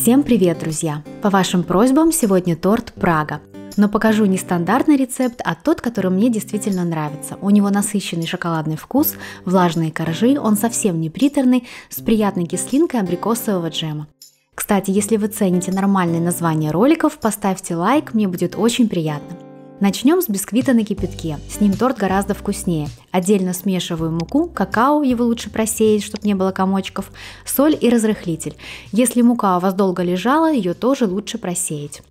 Всем привет, друзья! По вашим просьбам сегодня торт Прага. Но покажу не стандартный рецепт, а тот, который мне действительно нравится. У него насыщенный шоколадный вкус, влажные коржи, он совсем не приторный, с приятной кислинкой абрикосового джема. Кстати, если вы цените нормальные названия роликов, поставьте лайк, мне будет очень приятно. Начнем с бисквита на кипятке. С ним торт гораздо вкуснее. Отдельно смешиваю муку, какао, его лучше просеять, чтобы не было комочков, соль и разрыхлитель. Если мука у вас долго лежала, ее тоже лучше просеять.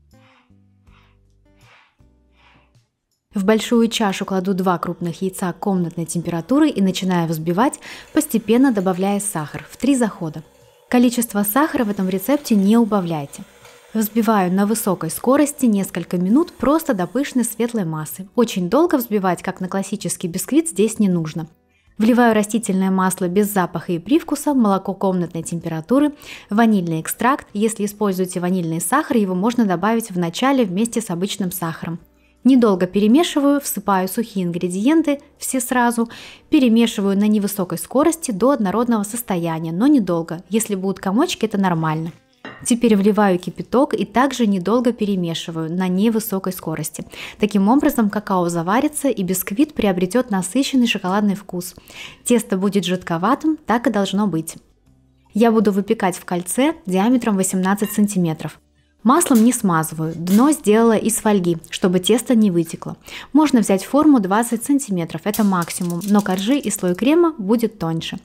В большую чашу кладу два крупных яйца комнатной температуры и начинаю взбивать, постепенно добавляя сахар в три захода. Количество сахара в этом рецепте не убавляйте – Взбиваю на высокой скорости несколько минут просто до пышной светлой массы. Очень долго взбивать, как на классический бисквит, здесь не нужно. Вливаю растительное масло без запаха и привкуса, молоко комнатной температуры, ванильный экстракт. Если используете ванильный сахар, его можно добавить в начале вместе с обычным сахаром. Недолго перемешиваю, всыпаю сухие ингредиенты, все сразу, перемешиваю на невысокой скорости до однородного состояния, но недолго. Если будут комочки, это нормально. Теперь вливаю кипяток и также недолго перемешиваю на невысокой скорости. Таким образом какао заварится и бисквит приобретет насыщенный шоколадный вкус. Тесто будет жидковатым, так и должно быть. Я буду выпекать в кольце диаметром 18 сантиметров. Маслом не смазываю, дно сделала из фольги, чтобы тесто не вытекло. Можно взять форму 20 см, это максимум, но коржи и слой крема будет тоньше.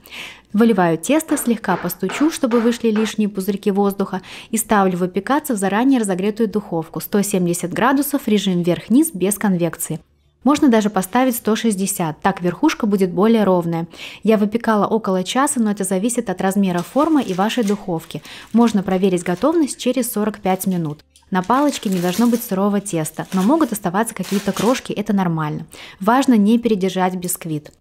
Выливаю тесто, слегка постучу, чтобы вышли лишние пузырьки воздуха и ставлю выпекаться в заранее разогретую духовку 170 градусов, режим вверх-низ без конвекции. Можно даже поставить 160, так верхушка будет более ровная. Я выпекала около часа, но это зависит от размера формы и вашей духовки. Можно проверить готовность через 45 минут. На палочке не должно быть сырого теста, но могут оставаться какие-то крошки, это нормально. Важно не передержать бисквит.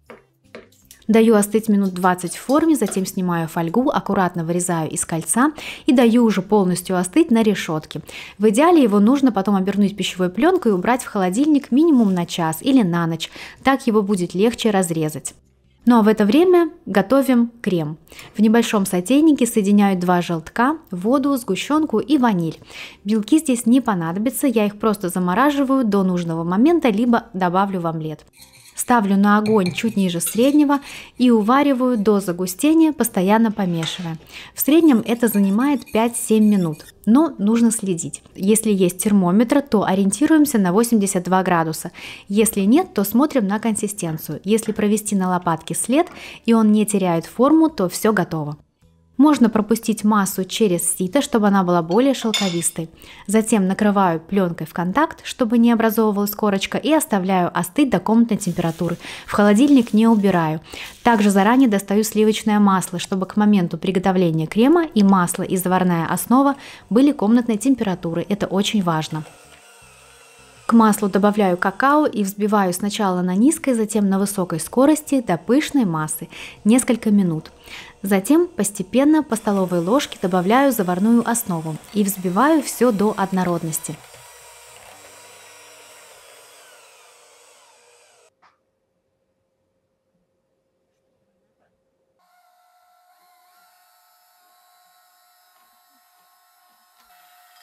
Даю остыть минут 20 в форме, затем снимаю фольгу, аккуратно вырезаю из кольца и даю уже полностью остыть на решетке. В идеале его нужно потом обернуть пищевой пленкой и убрать в холодильник минимум на час или на ночь. Так его будет легче разрезать. Ну а в это время готовим крем. В небольшом сотейнике соединяю два желтка, воду, сгущенку и ваниль. Белки здесь не понадобятся, я их просто замораживаю до нужного момента, либо добавлю в омлет. Ставлю на огонь чуть ниже среднего и увариваю до загустения, постоянно помешивая. В среднем это занимает 5-7 минут, но нужно следить. Если есть термометр, то ориентируемся на 82 градуса. Если нет, то смотрим на консистенцию. Если провести на лопатке след и он не теряет форму, то все готово. Можно пропустить массу через сито, чтобы она была более шелковистой. Затем накрываю пленкой в контакт, чтобы не образовывалась корочка, и оставляю остыть до комнатной температуры. В холодильник не убираю. Также заранее достаю сливочное масло, чтобы к моменту приготовления крема и масло и заварная основа были комнатной температуры. Это очень важно. К маслу добавляю какао и взбиваю сначала на низкой, затем на высокой скорости до пышной массы, несколько минут. Затем постепенно по столовой ложке добавляю заварную основу и взбиваю все до однородности.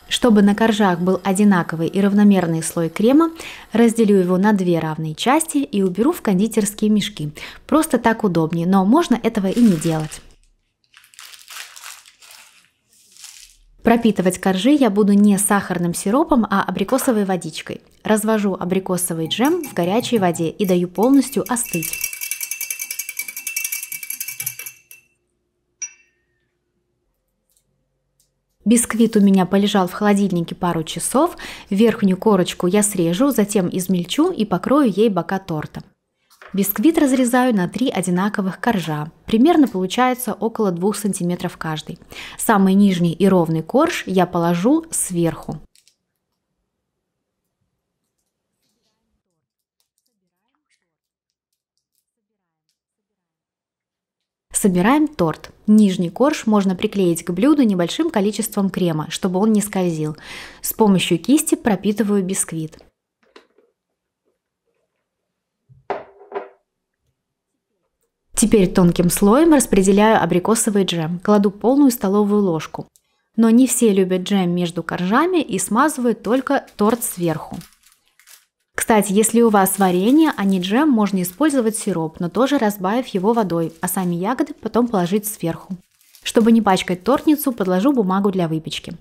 Чтобы на коржах был одинаковый и равномерный слой крема, разделю его на две равные части и уберу в кондитерские мешки. Просто так удобнее, но можно этого и не делать. Пропитывать коржи я буду не сахарным сиропом, а абрикосовой водичкой. Развожу абрикосовый джем в горячей воде и даю полностью остыть. Бисквит у меня полежал в холодильнике пару часов, верхнюю корочку я срежу, затем измельчу и покрою ей бока торта. Бисквит разрезаю на три одинаковых коржа. Примерно получается около 2 см каждый. Самый нижний и ровный корж я положу сверху. Собираем торт. Нижний корж можно приклеить к блюду небольшим количеством крема, чтобы он не скользил. С помощью кисти пропитываю бисквит. Теперь тонким слоем распределяю абрикосовый джем, кладу полную столовую ложку. Но не все любят джем между коржами и смазывают только торт сверху. Кстати, если у вас варенье, а не джем, можно использовать сироп, но тоже разбавив его водой, а сами ягоды потом положить сверху. Чтобы не пачкать тортницу, подложу бумагу для выпечки.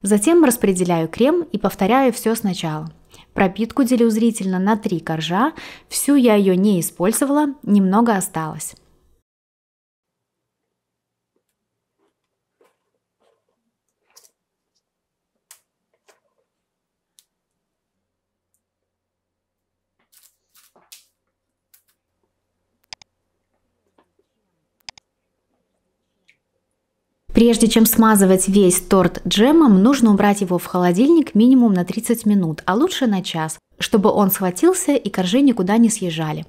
Затем распределяю крем и повторяю все сначала. Пропитку делю зрительно на три коржа, всю я ее не использовала, немного осталось. Прежде чем смазывать весь торт джемом, нужно убрать его в холодильник минимум на 30 минут, а лучше на час, чтобы он схватился и коржи никуда не съезжали.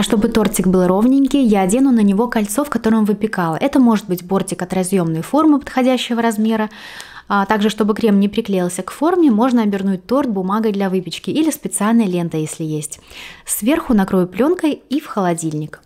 А чтобы тортик был ровненький, я одену на него кольцо, в котором выпекала. Это может быть бортик от разъемной формы подходящего размера, а также, чтобы крем не приклеился к форме, можно обернуть торт бумагой для выпечки или специальной лентой, если есть. Сверху накрою пленкой и в холодильник.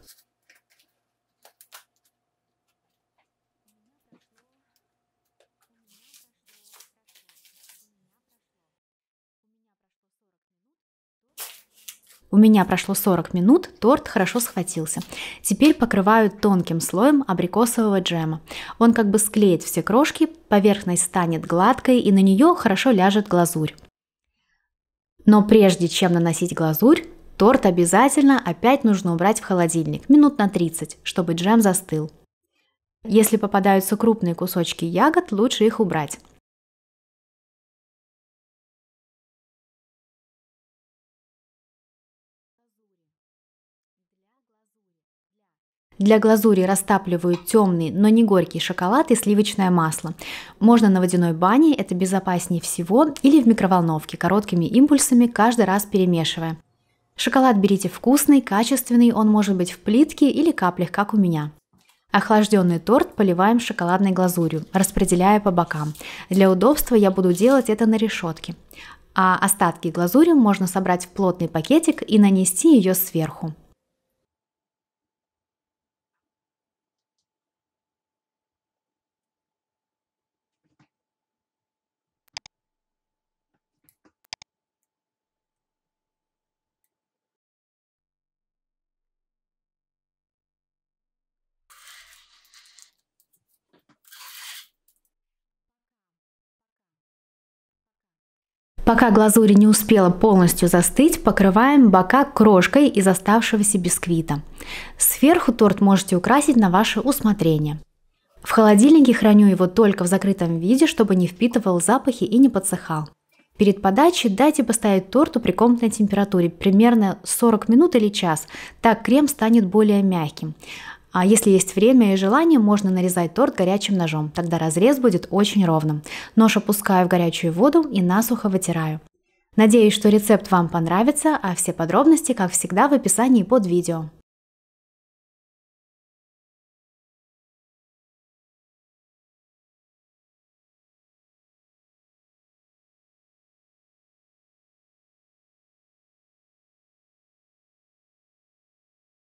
У меня прошло 40 минут, торт хорошо схватился. Теперь покрываю тонким слоем абрикосового джема. Он как бы склеит все крошки, поверхность станет гладкой и на нее хорошо ляжет глазурь. Но прежде чем наносить глазурь, торт обязательно опять нужно убрать в холодильник минут на 30, чтобы джем застыл. Если попадаются крупные кусочки ягод, лучше их убрать. Для глазури растапливаю темный, но не горький шоколад и сливочное масло. Можно на водяной бане, это безопаснее всего, или в микроволновке, короткими импульсами, каждый раз перемешивая. Шоколад берите вкусный, качественный, он может быть в плитке или каплях, как у меня. Охлажденный торт поливаем шоколадной глазурью, распределяя по бокам. Для удобства я буду делать это на решетке. А остатки глазури можно собрать в плотный пакетик и нанести ее сверху. Пока глазурь не успела полностью застыть, покрываем бока крошкой из оставшегося бисквита. Сверху торт можете украсить на ваше усмотрение. В холодильнике храню его только в закрытом виде, чтобы не впитывал запахи и не подсыхал. Перед подачей дайте поставить торту при комнатной температуре, примерно 40 минут или час, так крем станет более мягким. А если есть время и желание, можно нарезать торт горячим ножом, тогда разрез будет очень ровным. Нож опускаю в горячую воду и насухо вытираю. Надеюсь, что рецепт вам понравится, а все подробности, как всегда, в описании под видео.